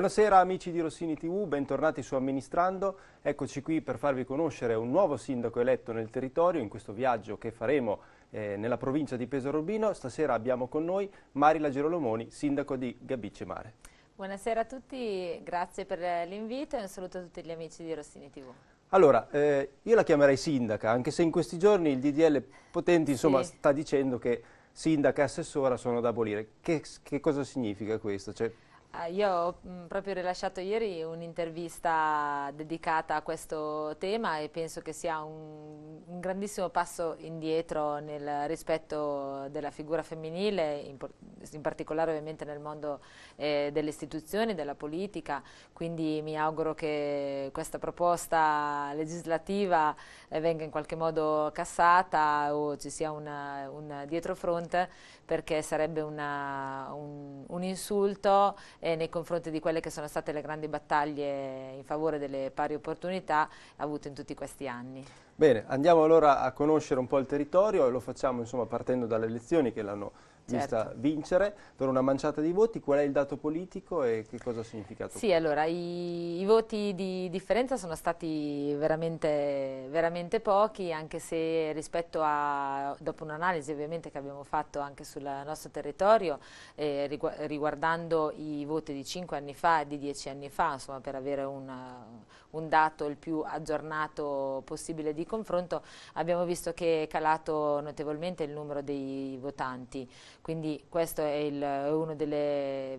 Buonasera amici di Rossini TV, bentornati su Amministrando. Eccoci qui per farvi conoscere un nuovo sindaco eletto nel territorio in questo viaggio che faremo eh, nella provincia di Pesaro Urbino. Stasera abbiamo con noi Marila Gerolomoni, sindaco di Gabicce Mare. Buonasera a tutti, grazie per l'invito e un saluto a tutti gli amici di Rossini TV. Allora, eh, io la chiamerei sindaca, anche se in questi giorni il DDL Potenti insomma, sì. sta dicendo che sindaca e assessora sono da abolire. Che, che cosa significa questo? Cioè, Ah, io ho mm, proprio rilasciato ieri un'intervista dedicata a questo tema e penso che sia un, un, grandissimo passo indietro nel rispetto della figura femminile, in, in particolare ovviamente nel mondo eh, delle istituzioni, della politica, quindi mi auguro che questa proposta legislativa eh, venga in qualche modo cassata o ci sia un, un dietrofront perché sarebbe una, un, un, insulto eh, nei confronti di quelle che sono state le grandi battaglie in favore delle pari opportunità avute in tutti questi anni. Bene, andiamo allora a conoscere un po' il territorio e lo facciamo insomma, partendo dalle elezioni che l'hanno vista certo. vincere per una manciata di voti. Qual è il dato politico e che cosa ha significato? Sì, allora i, i voti di differenza sono stati veramente, veramente pochi, anche se rispetto a, dopo un'analisi ovviamente che abbiamo fatto anche sul nostro territorio, eh, rigu riguardando i voti di 5 anni fa e di 10 anni fa, insomma per avere una, un dato il più aggiornato possibile di confronto, abbiamo visto che è calato notevolmente il numero dei votanti. Quindi questo è, il, uno delle,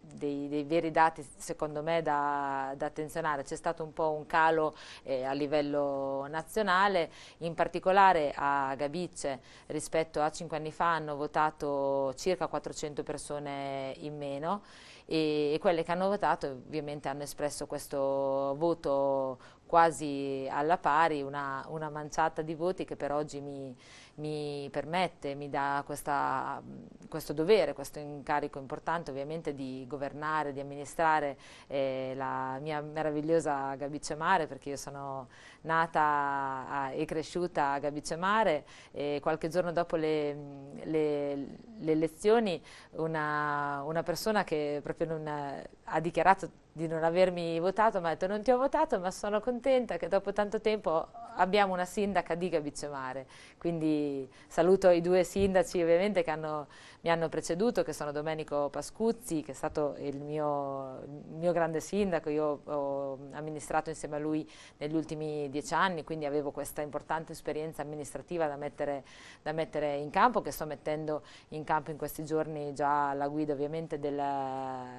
dei, dei, veri dati secondo me da, da attenzionare. C'è stato un po' un calo eh, a livello nazionale, in particolare a Gabicce rispetto a cinque anni fa hanno votato circa 400 persone in meno e, e quelle che hanno votato ovviamente hanno espresso questo voto quasi alla pari, una, una manciata di voti che per oggi mi mi permette, mi dà questa, questo dovere, questo incarico importante ovviamente di governare, di amministrare eh, la mia meravigliosa Gabice Mare, perché io sono nata a, e cresciuta a Gabice Mare e qualche giorno dopo le, le, le elezioni una, una persona che proprio non ha dichiarato di non avermi votato, mi ha detto non ti ho votato ma sono contenta che dopo tanto tempo abbiamo una sindaca di Gabiziomare, quindi saluto i due sindaci ovviamente che hanno, mi hanno preceduto, che sono Domenico Pascuzzi che è stato il mio, il mio grande sindaco, io ho amministrato insieme a lui negli ultimi dieci anni, quindi avevo questa importante esperienza amministrativa da mettere, da mettere in campo, che sto mettendo in campo in questi giorni già alla guida ovviamente del,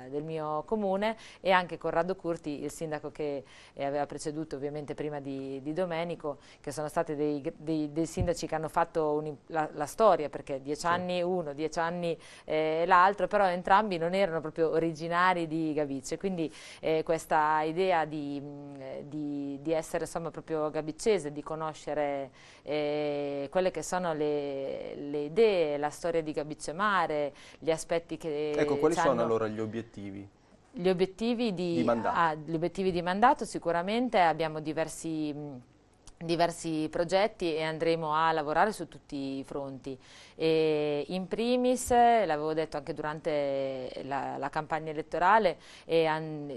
del mio comune e anche anche Corrado Curti, il sindaco che eh, aveva preceduto ovviamente prima di, di Domenico, che sono stati dei, dei, dei sindaci che hanno fatto un, la, la, storia, perché dieci sì. anni uno, dieci anni eh, l'altro, però entrambi non erano proprio originari di Gavicce, quindi eh, questa idea di, mm, di, di essere insomma, proprio gabicese, di conoscere eh, quelle che sono le, le, idee, la storia di Gabicce Mare, gli aspetti che... Ecco, quali sono allora gli obiettivi? Gli obiettivi di, di mandato, ah, obiettivi di mandato sicuramente abbiamo diversi diversi progetti e andremo a lavorare su tutti i fronti. E in primis, l'avevo detto anche durante la, la campagna elettorale,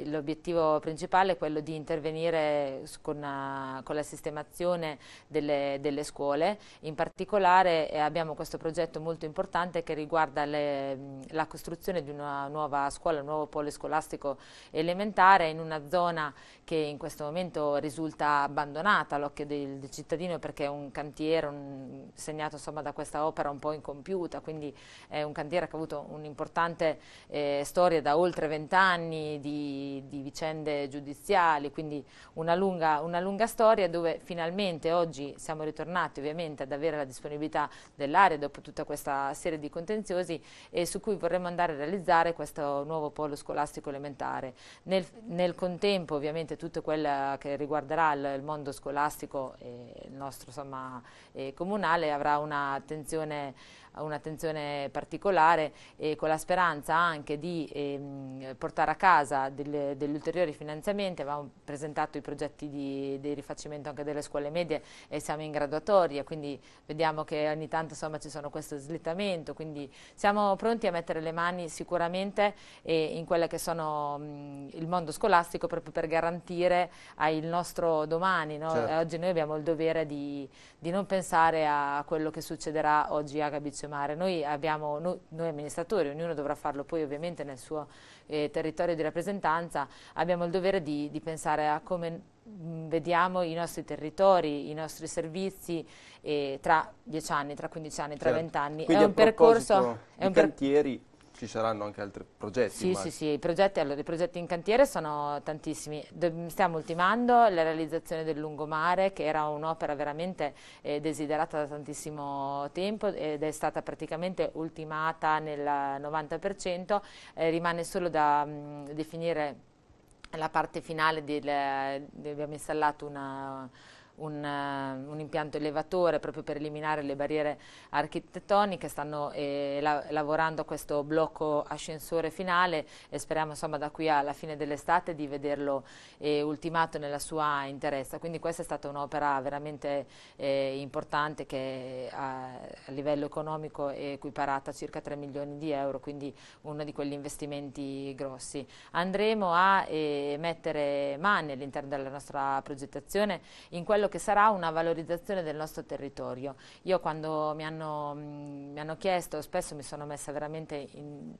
l'obiettivo principale è quello di intervenire con, una, con la sistemazione delle, delle, scuole, in particolare eh, abbiamo questo progetto molto importante che riguarda le, la costruzione di una nuova scuola, un nuovo polo scolastico elementare in una zona che in questo momento risulta abbandonata, l'occhio del, del cittadino perché è un cantiere un, segnato insomma, da questa opera un po' incompiuta, quindi è un cantiere che ha avuto un'importante eh, storia da oltre vent'anni di, di, vicende giudiziali, quindi una lunga, una lunga storia dove finalmente oggi siamo ritornati ovviamente ad avere la disponibilità dell'area dopo tutta questa serie di contenziosi e su cui vorremmo andare a realizzare questo nuovo polo scolastico elementare. Nel, nel contempo ovviamente tutto quello che riguarderà il, il mondo scolastico e il nostro insomma, eh, comunale avrà un'attenzione un'attenzione particolare e con la speranza anche di ehm, portare a casa del, degli ulteriori finanziamenti, avevamo presentato i progetti di, di, rifacimento anche delle scuole medie e siamo in graduatoria, quindi vediamo che ogni tanto insomma, ci sono questo slittamento, quindi siamo pronti a mettere le mani sicuramente eh, in quelle che sono mh, mm, il mondo scolastico proprio per garantire al nostro domani, no? certo. oggi noi abbiamo il dovere di, di non pensare a quello che succederà oggi a Gabic Maurizio Mare. Noi, abbiamo, noi, noi, amministratori, ognuno dovrà farlo poi ovviamente nel suo eh, territorio di rappresentanza, abbiamo il dovere di, di pensare a come mm, vediamo i nostri territori, i nostri servizi eh, tra 10 anni, tra 15 anni, tra certo. 20 anni. Quindi è un percorso... È un per... cantieri, ci saranno anche altri progetti? Sì, immagino. sì, sì, i progetti, allora, i progetti, in cantiere sono tantissimi. Do stiamo ultimando la realizzazione del lungomare, che era un'opera veramente eh, desiderata da tantissimo tempo ed è stata praticamente ultimata nel 90%, eh, rimane solo da mh, mm, definire la parte finale, del, eh, abbiamo installato una un, eh, un, impianto elevatore proprio per eliminare le barriere architettoniche, stanno eh, la, lavorando a questo blocco ascensore finale e speriamo insomma, da qui alla fine dell'estate di vederlo eh, ultimato nella sua interezza. Quindi questa è stata un'opera veramente eh, importante che eh, a, a, livello economico è equiparata a circa 3 milioni di euro, quindi uno di quegli investimenti grossi. Andremo a eh, mettere mani all'interno della nostra progettazione in quello che sarà una valorizzazione del nostro territorio. Io quando mi hanno, mm, mi hanno chiesto, spesso mi sono messa veramente in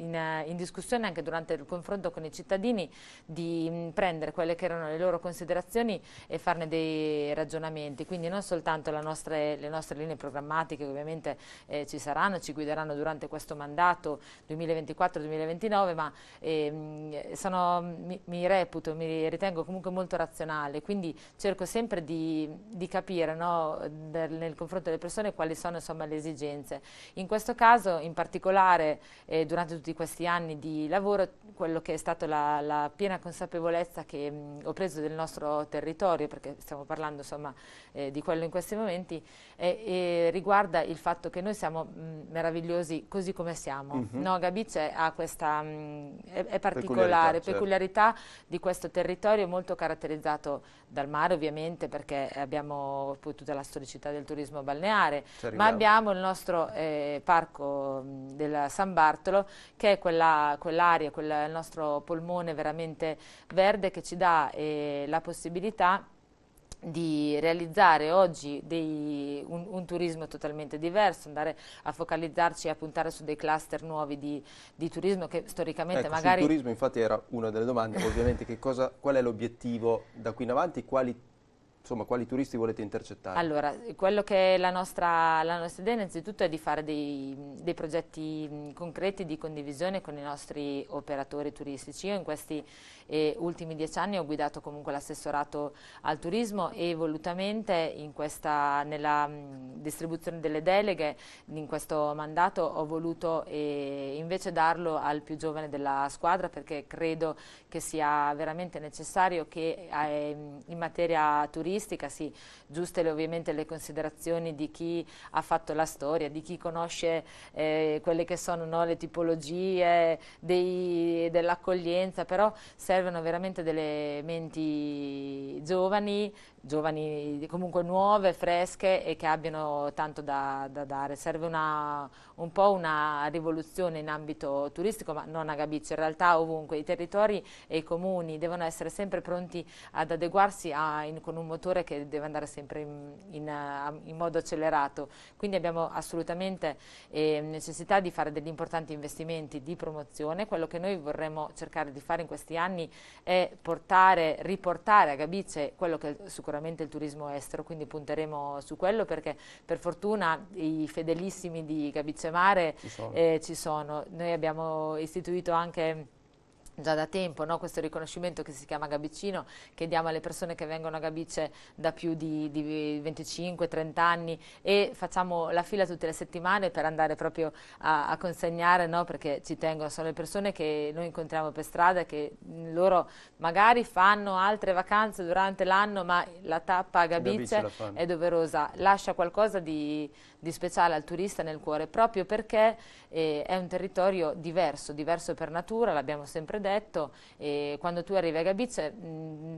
in, eh, in, discussione anche durante il confronto con i cittadini di mm, prendere quelle che erano le loro considerazioni e farne dei ragionamenti, quindi non soltanto nostre, le nostre linee programmatiche che ovviamente eh, ci saranno, ci guideranno durante questo mandato 2024-2029, ma eh, sono, mi, mi, reputo, mi ritengo comunque molto razionale, quindi cerco sempre di, di capire no, del, nel confronto delle persone quali sono insomma, le esigenze. In questo caso in particolare eh, durante tutti tutti questi anni di lavoro quello che è stata la, la piena consapevolezza che mh, ho preso del nostro territorio, perché stiamo parlando insomma, eh, di quello in questi momenti, eh, eh, riguarda il fatto che noi siamo mh, meravigliosi così come siamo. Mm -hmm. no, Gabice ha questa mh, è, è particolare peculiarità, peculiarità di questo territorio molto caratterizzato dal mare ovviamente perché abbiamo poi tutta la storicità del turismo balneare, ma abbiamo il nostro eh, parco della San Bartolo che è quella, quell'aria, quel, il nostro polmone veramente verde che ci dà eh, la possibilità di realizzare oggi dei, un, un, turismo totalmente diverso, andare a focalizzarci e a puntare su dei cluster nuovi di, di turismo che storicamente ecco, magari... Il turismo infatti era una delle domande, ovviamente cosa, qual è l'obiettivo da qui in avanti, quali Insomma, quali turisti volete intercettare? Allora, quello che è la nostra, la nostra idea innanzitutto è di fare dei, dei, progetti concreti di condivisione con i nostri operatori turistici. Io in questi eh, ultimi dieci anni ho guidato comunque l'assessorato al turismo e volutamente questa, nella mh, distribuzione delle deleghe in questo mandato ho voluto eh, invece darlo al più giovane della squadra perché credo che sia veramente necessario che eh, in materia turistica giornalistica, sì, giuste ovviamente le considerazioni di chi ha fatto la storia, di chi conosce eh, quelle che sono no, le tipologie dell'accoglienza, però servono veramente delle menti giovani, giovani comunque nuove, fresche e che abbiano tanto da, da dare. Serve una, un po' una rivoluzione in ambito turistico, ma non a Gabice, in realtà ovunque i territori e i comuni devono essere sempre pronti ad adeguarsi a, in, con un motore che deve andare sempre in, in, eh, in modo accelerato. Quindi abbiamo assolutamente eh, necessità di fare degli importanti investimenti di promozione. Quello che noi vorremmo cercare di fare in questi anni è portare, riportare a Gabice quello che su sicuramente il turismo estero, quindi punteremo su quello perché per fortuna i fedelissimi di Gabizio Mare ci sono. Eh, ci sono. Noi abbiamo istituito anche già da tempo no? questo riconoscimento che si chiama Gabicino che diamo alle persone che vengono a Gabice da più di, di 25-30 anni e facciamo la fila tutte le settimane per andare proprio a, a consegnare no? perché ci tengono, sono le persone che noi incontriamo per strada che loro magari fanno altre vacanze durante l'anno ma la tappa a Gabice, Gabice è doverosa, lascia qualcosa di di speciale al turista nel cuore proprio perché eh, è un territorio diverso, diverso per natura, l'abbiamo sempre detto, e quando tu arrivi a Gabice... mh, mm,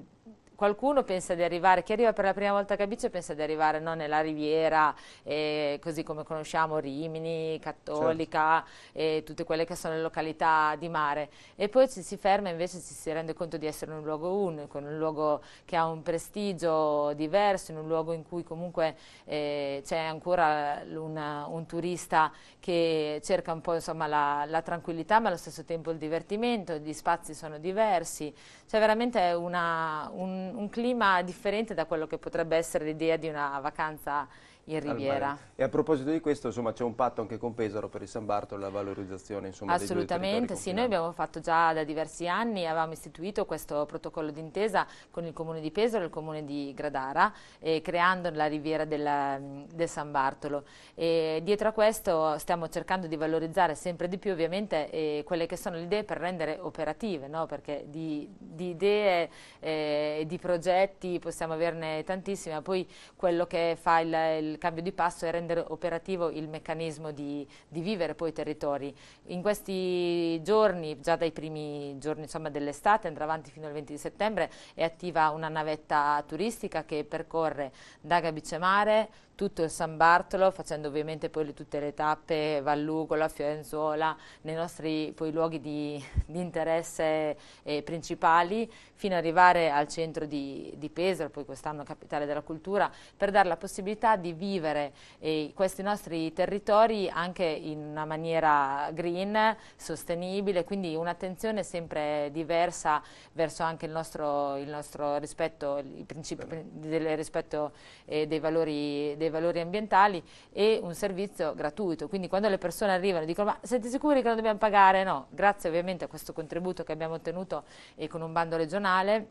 qualcuno pensa di arrivare, chi arriva per la prima volta a Cabice pensa di arrivare no, nella Riviera, eh, così come conosciamo Rimini, Cattolica certo. e tutte quelle che sono le località di mare. E poi ci si ferma e invece ci si rende conto di essere in un luogo unico, in un luogo che ha un prestigio diverso, in un luogo in cui comunque eh, c'è ancora una, un turista che cerca un po' insomma, la, la tranquillità ma allo stesso tempo il divertimento, gli spazi sono diversi, Cioè veramente è una, un, un, clima differente da quello che potrebbe essere l'idea di una vacanza in Riviera. E a proposito di questo, insomma, c'è un patto anche con Pesaro per il San Bartolo, la valorizzazione insomma, Assolutamente, sì, noi abbiamo fatto già da diversi anni, avevamo istituito questo protocollo d'intesa con il Comune di Pesaro e il Comune di Gradara, eh, creando la Riviera della, mm, del San Bartolo. E dietro a questo stiamo cercando di valorizzare sempre di più ovviamente eh, quelle che sono le idee per rendere operative, no? perché di, di idee eh, e eh, di progetti possiamo averne tantissime, ma poi quello che fa il, il cambio di passo e rendere operativo il meccanismo di, di vivere poi i territori. In questi giorni, già dai primi giorni dell'estate, andrà avanti fino al 20 settembre, è attiva una navetta turistica che percorre da Gabicemare, tutto il San Bartolo, facendo ovviamente poi le, tutte le tappe, Vallugola, Fiorenzuola, nei nostri poi luoghi di, di interesse eh, principali, fino ad arrivare al centro di, di Pesaro, poi quest'anno capitale della cultura, per dare la possibilità di vivere eh, questi nostri territori anche in una maniera green, sostenibile, quindi un'attenzione sempre diversa verso anche il nostro, il nostro rispetto, il principio del rispetto eh, dei valori dei valori ambientali e un servizio gratuito. Quindi quando le persone arrivano e dicono ma siete sicuri che non dobbiamo pagare? No, grazie ovviamente a questo contributo che abbiamo ottenuto e con un bando regionale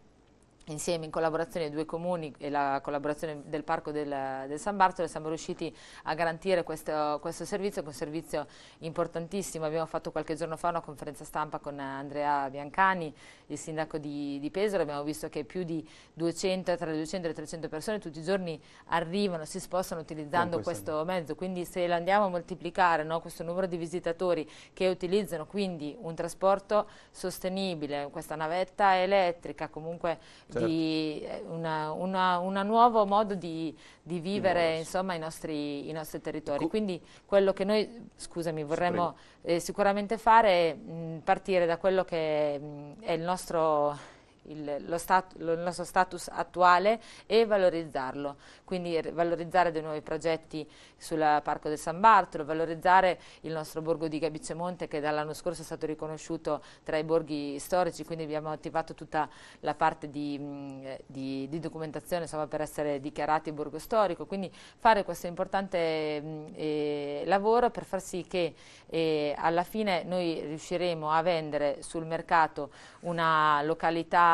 insieme in collaborazione ai due comuni e la collaborazione del Parco del, del San Bartolo siamo riusciti a garantire questo, questo, servizio, che è un servizio importantissimo, abbiamo fatto qualche giorno fa una conferenza stampa con Andrea Biancani, il sindaco di, di Pesaro, abbiamo visto che più di 200, tra le 200 e le 300 persone tutti i giorni arrivano, si spostano utilizzando questo mezzo, quindi se lo andiamo a moltiplicare, no, questo numero di visitatori che utilizzano quindi un trasporto sostenibile, questa navetta elettrica comunque certo Certo. Eh, una, di un nuovo modo di, di vivere insomma, i, nostri, i, nostri, territori. Ecco. Quindi quello che noi, scusami, vorremmo eh, sicuramente fare è mm, partire da quello che mh, mm, è il nostro il, lo stat, lo, il, nostro status attuale e valorizzarlo, quindi valorizzare dei nuovi progetti sul Parco del San Bartolo, valorizzare il nostro borgo di Gabicemonte che dall'anno scorso è stato riconosciuto tra i borghi storici, quindi abbiamo attivato tutta la parte di, mm, di, di documentazione insomma, per essere dichiarati borgo storico, quindi fare questo importante eh, lavoro per far sì che eh, alla fine noi riusciremo a vendere sul mercato una località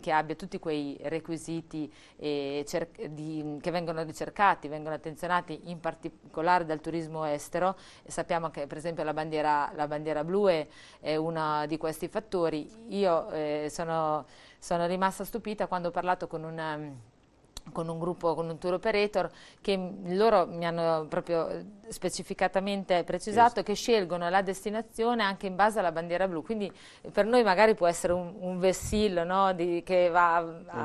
che abbia tutti quei requisiti eh, di, che vengono ricercati, vengono attenzionati in particolare dal turismo estero. Sappiamo che per esempio la bandiera, la bandiera blu è, è, uno di questi fattori. Io eh, sono, sono, rimasta stupita quando ho parlato con un con un gruppo, con un tour operator, che loro mi hanno proprio eh, specificatamente precisato yes. che scelgono la destinazione anche in base alla bandiera blu, quindi eh, per noi magari può essere un, un vessillo no, di, che va a,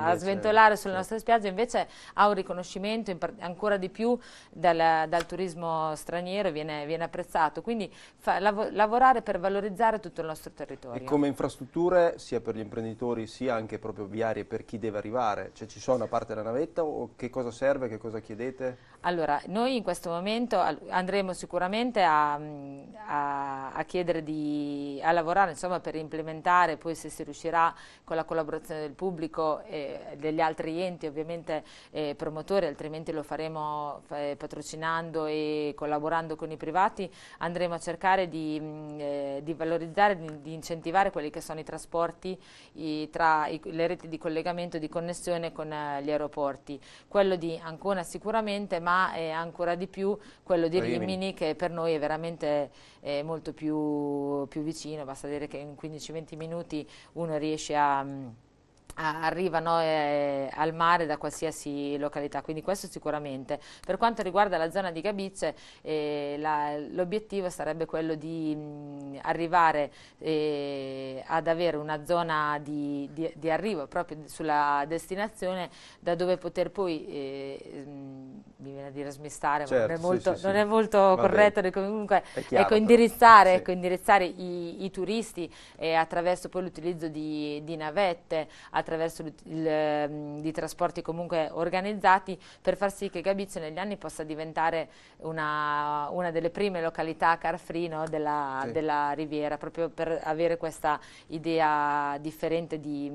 invece, sventolare sulle sì. nostre spiagge, invece ha un riconoscimento ancora di più dal, dal turismo straniero e viene, viene, apprezzato, quindi fa, lav lavorare per valorizzare tutto il nostro territorio. E come infrastrutture sia per gli imprenditori sia anche proprio viarie per chi deve arrivare, cioè ci sono a parte la navetta diretta o che cosa serve, che cosa chiedete? Allora, noi in questo momento andremo sicuramente a, mm, a, a chiedere di a lavorare insomma, per implementare, poi se si riuscirà con la collaborazione del pubblico e degli altri enti ovviamente eh, promotori, altrimenti lo faremo eh, patrocinando e collaborando con i privati, andremo a cercare di, mm, eh, di valorizzare, di, di, incentivare quelli che sono i trasporti i, tra i, le reti di collegamento, di connessione con eh, gli aeroporti forti, quello di Ancona sicuramente, ma ancora di più quello di Rimini, Rimini, che per noi è veramente eh, molto più, più, vicino, basta dire che in 15-20 minuti uno riesce a... Mh, arrivano eh, al mare da qualsiasi località, quindi questo sicuramente. Per quanto riguarda la zona di Gabice, eh, l'obiettivo sarebbe quello di mh, arrivare eh, ad avere una zona di, di, di, arrivo proprio sulla destinazione da dove poter poi, eh, mh, mi viene a dire smistare, certo, ma è molto, sì, sì, non è molto corretto, comunque ecco, chiaro, ecco, indirizzare, sì. ecco, indirizzare i, i, turisti eh, attraverso poi l'utilizzo di, di navette, attraverso il, il, ehm, di trasporti comunque organizzati per far sì che Gabizio negli anni possa diventare una, una delle prime località car free no, della, sì. della, riviera, proprio per avere questa idea differente di,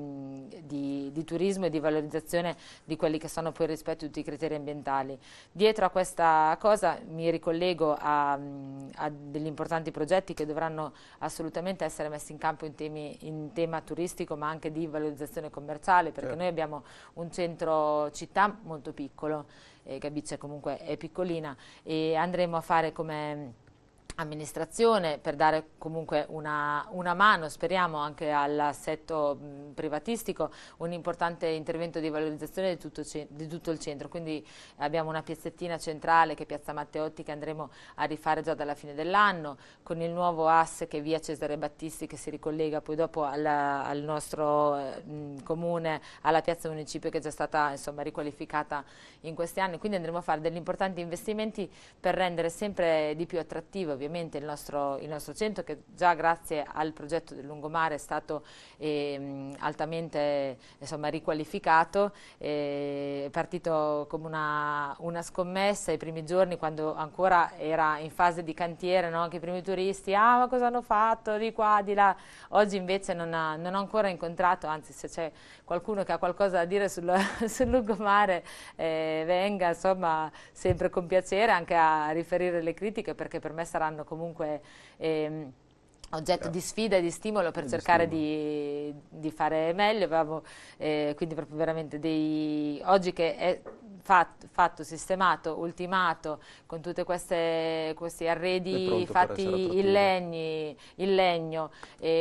di, di, turismo e di valorizzazione di quelli che sono poi rispetto a tutti i criteri ambientali. Dietro a questa cosa mi ricollego a, a degli importanti progetti che dovranno assolutamente essere messi in campo in, temi, in tema turistico ma anche di valorizzazione commerciale commerciale perché certo. noi abbiamo un centro città molto piccolo, eh, Gabizia comunque è piccolina e andremo a fare come amministrazione per dare comunque una, una, mano, speriamo anche all'assetto privatistico, un importante intervento di valorizzazione di tutto, di tutto, il centro, quindi abbiamo una piazzettina centrale che è Piazza Matteotti che andremo a rifare già dalla fine dell'anno, con il nuovo asse che è via Cesare Battisti che si ricollega poi dopo alla, al nostro eh, comune, alla piazza municipio che è già stata insomma, riqualificata in questi anni, quindi andremo a fare degli importanti investimenti per rendere sempre di più attrattivo ovviamente il nostro, il nostro, centro che già grazie al progetto del lungomare è stato eh, altamente insomma, riqualificato, eh, è partito come una, una, scommessa i primi giorni quando ancora era in fase di cantiere, no? anche i primi turisti, ah ma cosa hanno fatto di qua, di là, oggi invece non, ha, non ho ancora incontrato, anzi se c'è qualcuno che ha qualcosa da dire sul, sul lungomare eh, venga insomma sempre con piacere anche a riferire le critiche perché per me sarà quando comunque... Ehm, oggetto di sfida e di stimolo per e cercare di, di, di, fare meglio, Avevamo, eh, quindi proprio veramente dei, oggi che è fatto, fatto, sistemato, ultimato, con tutti questi arredi fatti in, legni, in, legno,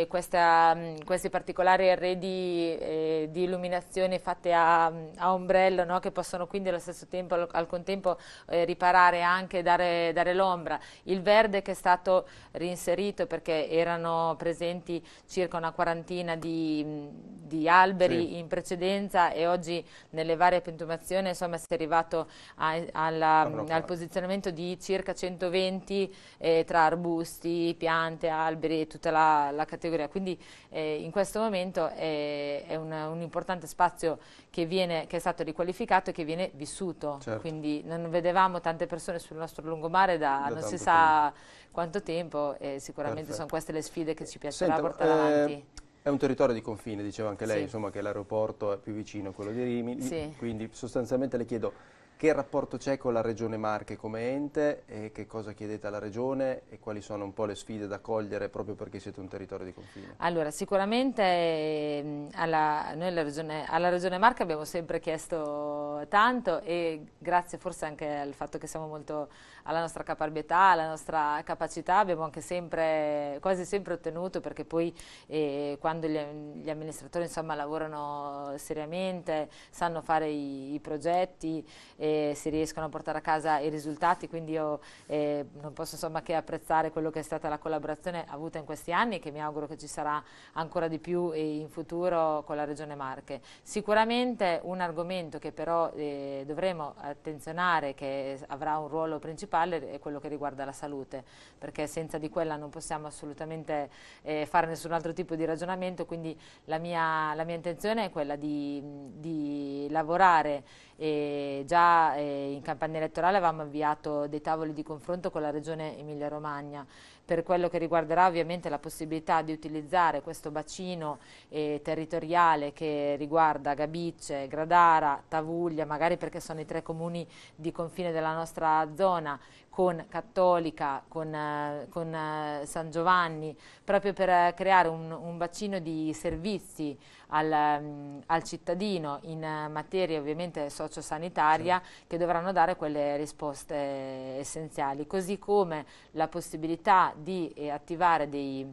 questa, questi particolari arredi eh, di illuminazione fatti a, a ombrello, no? che possono quindi allo stesso tempo, al, al contempo, eh, riparare anche, dare, dare l'ombra. Il verde che è stato reinserito perché erano presenti circa una quarantina di, di alberi sì. in precedenza e oggi nelle varie pentumazioni insomma, è arrivato a, alla, al posizionamento di circa 120 eh, tra arbusti, piante, alberi e tutta la, la categoria. Quindi eh, in questo momento è, è un, un, importante spazio che, viene, che, è stato riqualificato e che viene vissuto. Certo. Quindi non vedevamo tante persone sul nostro lungomare da, da non si sa tempo. quanto tempo e sicuramente Perfetto. sono queste le sfide che ci piacerà Senta, portare eh, avanti. È un territorio di confine, diceva anche lei, sì. insomma, che l'aeroporto è più vicino a quello di Rimini, sì. quindi sostanzialmente le chiedo che rapporto c'è con la Regione Marche come ente e che cosa chiedete alla Regione e quali sono un po' le sfide da cogliere proprio perché siete un territorio di confine? Allora, sicuramente ehm, alla, noi alla regione, alla regione, Marche abbiamo sempre chiesto tanto e grazie forse anche al fatto che siamo molto alla nostra caparbietà, alla nostra capacità, abbiamo anche sempre, quasi sempre ottenuto, perché poi eh, quando gli, gli amministratori insomma, lavorano seriamente, sanno fare i, i progetti, e eh, si riescono a portare a casa i risultati, quindi io eh, non posso insomma, che apprezzare quello che è stata la collaborazione avuta in questi anni, che mi auguro che ci sarà ancora di più eh, in futuro con la Regione Marche. Sicuramente un argomento che però eh, dovremo attenzionare, che avrà un ruolo principale, principale è quello che riguarda la salute, perché senza di quella non possiamo assolutamente eh, fare nessun altro tipo di ragionamento, quindi la mia, la mia intenzione è quella di, di lavorare e già eh, in campagna elettorale avevamo avviato dei tavoli di confronto con la regione Emilia-Romagna per quello che riguarderà ovviamente la possibilità di utilizzare questo bacino eh, territoriale che riguarda Gabicce, Gradara, Tavuglia, magari perché sono i tre comuni di confine della nostra zona, con Cattolica, con, eh, con eh, San Giovanni, proprio per eh, creare un, un bacino di servizi al, mm, al, cittadino in materia ovviamente sociosanitaria sì. Certo. che dovranno dare quelle risposte essenziali, così come la possibilità di attivare dei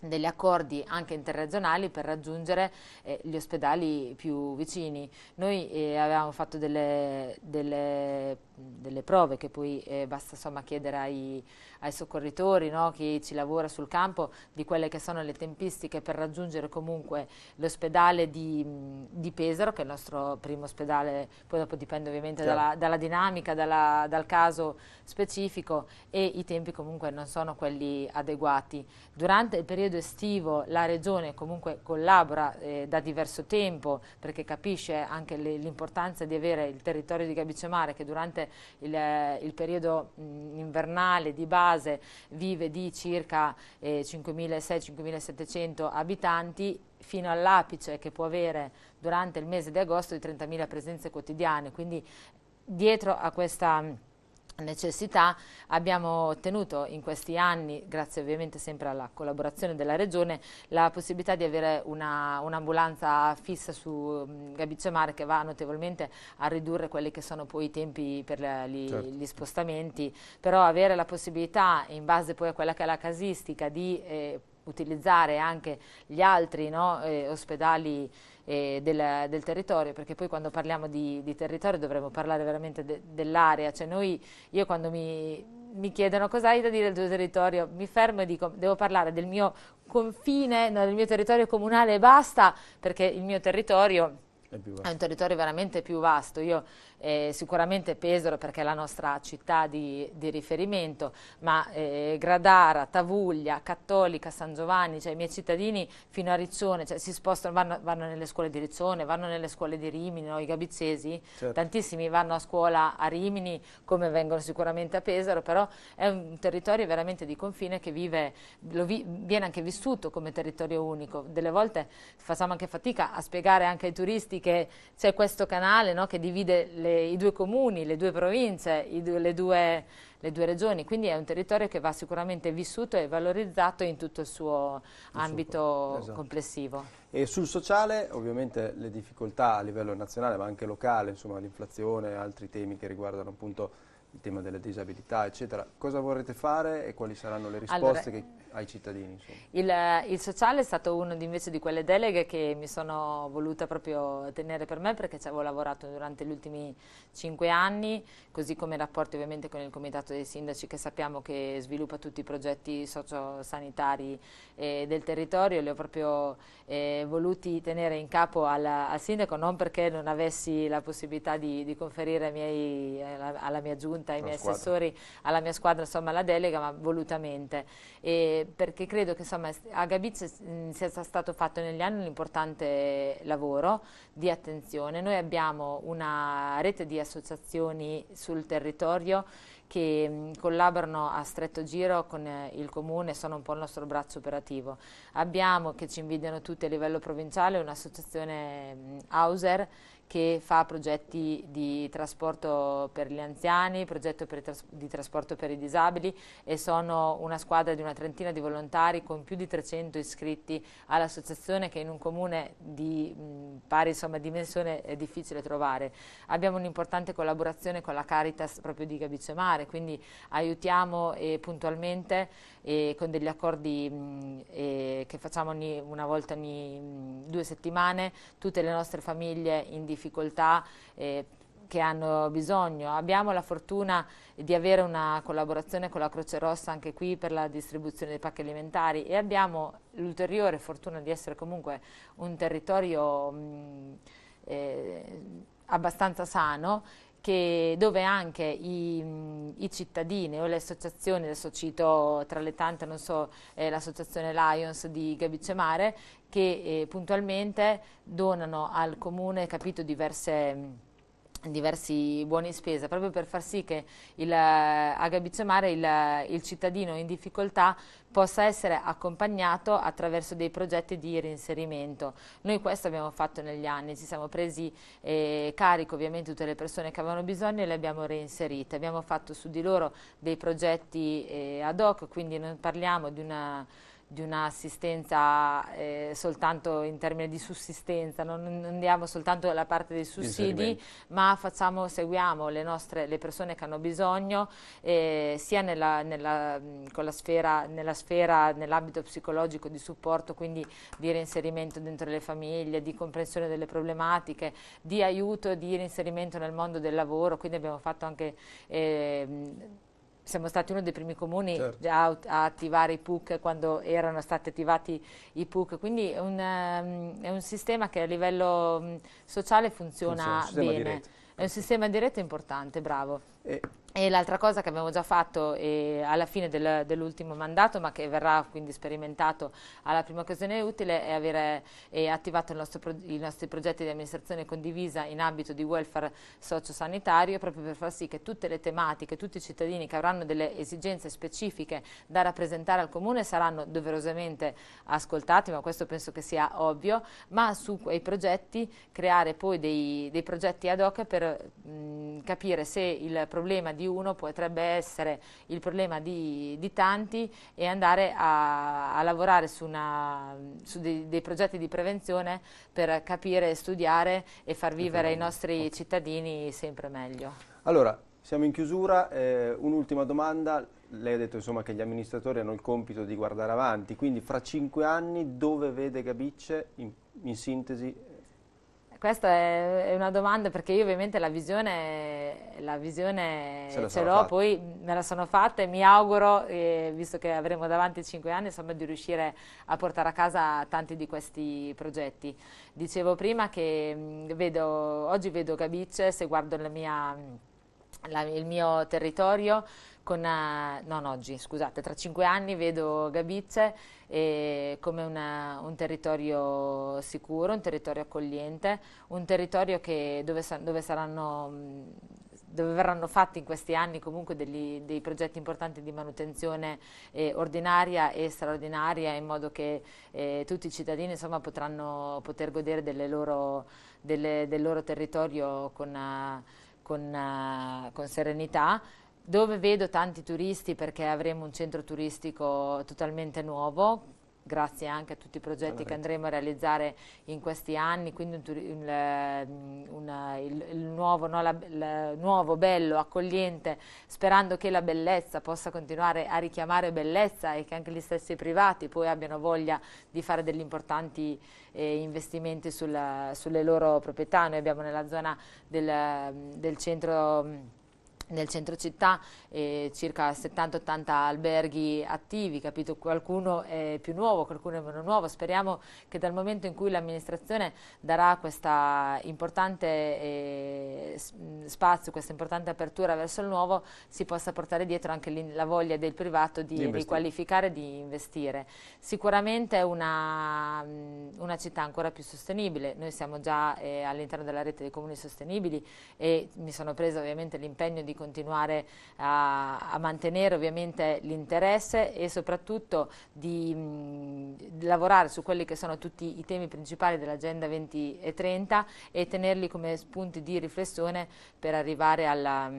degli accordi anche interregionali per raggiungere eh, gli ospedali più vicini. Noi eh, avevamo fatto delle, delle, delle, prove che poi eh, basta insomma, chiedere ai, ai soccorritori, no? chi ci lavora sul campo, di quelle che sono le tempistiche per raggiungere comunque l'ospedale di, di, Pesaro, che è il nostro primo ospedale, poi dopo dipende ovviamente dalla, dalla, dinamica, dalla, dal caso specifico e i tempi comunque non sono quelli adeguati. Durante il periodo estivo la Regione comunque collabora eh, da diverso tempo perché capisce anche l'importanza di avere il territorio di Gabicemare che durante il, il periodo mh, invernale di base base vive di circa eh, 5.600-5.700 abitanti fino all'apice che può avere durante il mese di agosto di 30.000 presenze quotidiane, quindi dietro a questa necessità abbiamo ottenuto in questi anni, grazie ovviamente sempre alla collaborazione della Regione, la possibilità di avere un'ambulanza un fissa su mh, mm, Mare che va notevolmente a ridurre quelli che sono poi i tempi per gli, certo. gli spostamenti, però avere la possibilità in base poi a quella che è la casistica di eh, utilizzare anche gli altri no, eh, ospedali eh, del, del, territorio, perché poi quando parliamo di, di territorio dovremmo parlare veramente de, dell'area, cioè noi, io quando mi, mi chiedono cosa hai da dire del tuo territorio, mi fermo e dico devo parlare del mio confine, no, del mio territorio comunale e basta, perché il mio territorio... È, è un territorio veramente più vasto. Io eh, sicuramente Pesaro perché è la nostra città di, di riferimento, ma eh, Gradara, Tavuglia, Cattolica, San Giovanni, cioè i miei cittadini fino a Rizzone, cioè, si spostano, vanno, vanno, nelle scuole di Rizzone, vanno nelle scuole di Rimini, no? i gabizzesi, certo. tantissimi vanno a scuola a Rimini come vengono sicuramente a Pesaro, però è un territorio veramente di confine che vive, vi, viene anche vissuto come territorio unico, delle volte facciamo anche fatica a spiegare anche ai turisti che c'è questo canale no? che divide le le, i due comuni, le due province, due, le, due, le, due, regioni, quindi è un territorio che va sicuramente vissuto e valorizzato in tutto il suo il ambito suo, esatto. complessivo. E sul sociale ovviamente le difficoltà a livello nazionale ma anche locale, insomma l'inflazione altri temi che riguardano appunto il tema delle disabilità, eccetera. Cosa vorrete fare e quali saranno le risposte allora, che, ai cittadini? Il, il, sociale è stato uno invece di quelle deleghe che mi sono voluta proprio tenere per me perché ci avevo lavorato durante gli ultimi cinque anni, così come i rapporti ovviamente con il Comitato dei Sindaci che sappiamo che sviluppa tutti i progetti sociosanitari eh, del territorio, li ho proprio eh, voluti tenere in capo al, al, sindaco, non perché non avessi la possibilità di, di conferire miei, alla, alla mia giunta appunta ai miei squadra. assessori, alla mia squadra, insomma alla delega, ma volutamente. E perché credo che insomma, a Gabizio mm, sia stato fatto negli anni un importante lavoro di attenzione. Noi abbiamo una rete di associazioni sul territorio che mm, collaborano a stretto giro con eh, il comune, sono un po' il nostro braccio operativo. Abbiamo, che ci invidiano tutti a livello provinciale, un'associazione Hauser mm, che fa progetti di trasporto per gli anziani, progetto tras di trasporto per i disabili e sono una squadra di una trentina di volontari con più di 300 iscritti all'associazione che in un comune di mh, pari insomma, dimensione è difficile trovare. Abbiamo un'importante collaborazione con la Caritas proprio di Gabicemare, quindi aiutiamo e puntualmente e con degli accordi mh, mm, che facciamo ogni, una volta ogni mh, mm, due settimane, tutte le nostre famiglie in difficoltà eh, che hanno bisogno. Abbiamo la fortuna di avere una collaborazione con la Croce Rossa anche qui per la distribuzione dei pacchi alimentari e abbiamo l'ulteriore fortuna di essere comunque un territorio mh, mm, eh, abbastanza sano che, dove anche i, i, cittadini o le associazioni, adesso cito tra le tante, non so, eh, l'associazione Lions di Gabicemare, che eh, puntualmente donano al comune, capito, diverse diversi buoni spesa proprio per far sì che il, eh, a Gabizzomare il, eh, il cittadino in difficoltà possa essere accompagnato attraverso dei progetti di reinserimento. Noi questo abbiamo fatto negli anni, ci siamo presi eh, carico ovviamente tutte le persone che avevano bisogno e le abbiamo reinserite. Abbiamo fatto su di loro dei progetti eh, ad hoc, quindi non parliamo di una di un'assistenza eh, soltanto in termini di sussistenza, non, non diamo soltanto la parte dei sussidi, ma facciamo, seguiamo le, nostre, le, persone che hanno bisogno eh, sia nella, nella, sfera, nella sfera, nell'ambito psicologico di supporto, quindi di reinserimento dentro le famiglie, di comprensione delle problematiche, di aiuto, di reinserimento nel mondo del lavoro, quindi abbiamo fatto anche... Eh, siamo stati uno dei primi comuni certo. a, attivare i PUC quando erano stati attivati i PUC, quindi è un, um, è un sistema che a livello sociale funziona, funziona bene. È un sistema diretto importante, bravo. E e l'altra cosa che abbiamo già fatto eh, alla fine del, dell'ultimo mandato, ma che verrà quindi sperimentato alla prima occasione utile, è avere è attivato pro, i nostri progetti di amministrazione condivisa in ambito di welfare sociosanitario, proprio per far sì che tutte le tematiche, tutti i cittadini che avranno delle esigenze specifiche da rappresentare al Comune saranno doverosamente ascoltati, ma questo penso che sia ovvio, ma su quei progetti creare poi dei, dei progetti ad hoc per mh, capire se il problema di di uno potrebbe essere il problema di, di tanti e andare a, a lavorare su, una, su dei, dei, progetti di prevenzione per capire, studiare e far vivere i nostri cittadini sempre meglio. Allora, siamo in chiusura, eh, un'ultima domanda, lei ha detto insomma, che gli amministratori hanno il compito di guardare avanti, quindi fra cinque anni dove vede Gabicce in, in sintesi questa è una domanda perché io ovviamente la visione, la visione ce, ce l'ho, poi me la sono fatta e mi auguro, eh, visto che avremo davanti cinque anni, insomma, di riuscire a portare a casa tanti di questi progetti. Dicevo prima che mh, vedo, oggi vedo Gabicce, se guardo la mia la, il mio territorio con, uh, eh, non oggi, scusate, tra cinque anni vedo Gabizze eh, come una, un territorio sicuro, un territorio accogliente, un territorio che, dove, dove, saranno, dove, verranno fatti in questi anni comunque degli, dei progetti importanti di manutenzione eh, ordinaria e straordinaria in modo che eh, tutti i cittadini insomma, potranno poter godere loro, delle, del loro territorio con... Uh, con, uh, con serenità dove vedo tanti turisti perché avremo un centro turistico totalmente nuovo grazie anche a tutti i progetti che andremo a realizzare in questi anni, quindi un, una, eh, eh, il, il, nuovo, no, la, la, nuovo, bello, accogliente, sperando che la bellezza possa continuare a richiamare bellezza e che anche gli stessi privati poi abbiano voglia di fare degli importanti eh, investimenti sulla, sulle loro proprietà. Noi abbiamo nella zona del, del centro mm, nel centro città eh, circa 70-80 alberghi attivi, capito? qualcuno è più nuovo, qualcuno è meno nuovo, speriamo che dal momento in cui l'amministrazione darà questo importante eh, mm, spazio, questa importante apertura verso il nuovo si possa portare dietro anche la voglia del privato di, di riqualificare, di investire. Sicuramente è una, mm, una, città ancora più sostenibile, noi siamo già eh, all'interno della rete dei comuni sostenibili e mi sono presa ovviamente l'impegno di continuare a, a mantenere ovviamente l'interesse e soprattutto di, di lavorare su quelli che sono tutti i temi principali dell'Agenda 2030 e tenerli come spunti di riflessione per arrivare alla,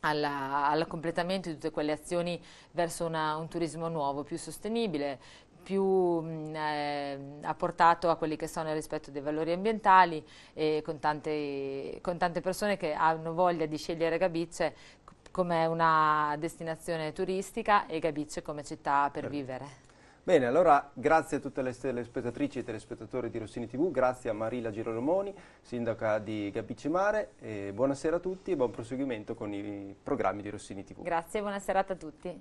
al completamento di tutte quelle azioni verso una, un turismo nuovo, più sostenibile, più mm, eh, apportato a quelli che sono il rispetto dei valori ambientali e con tante, con tante persone che hanno voglia di scegliere Gabicce come una destinazione turistica e Gabicce come città per vivere. Bene, allora grazie a tutte le telespettatrici e telespettatori di Rossini TV, grazie a Marilla Girolomoni, sindaca di Gabicce Mare, buonasera a tutti e buon proseguimento con i programmi di Rossini TV. Grazie e buona serata a tutti.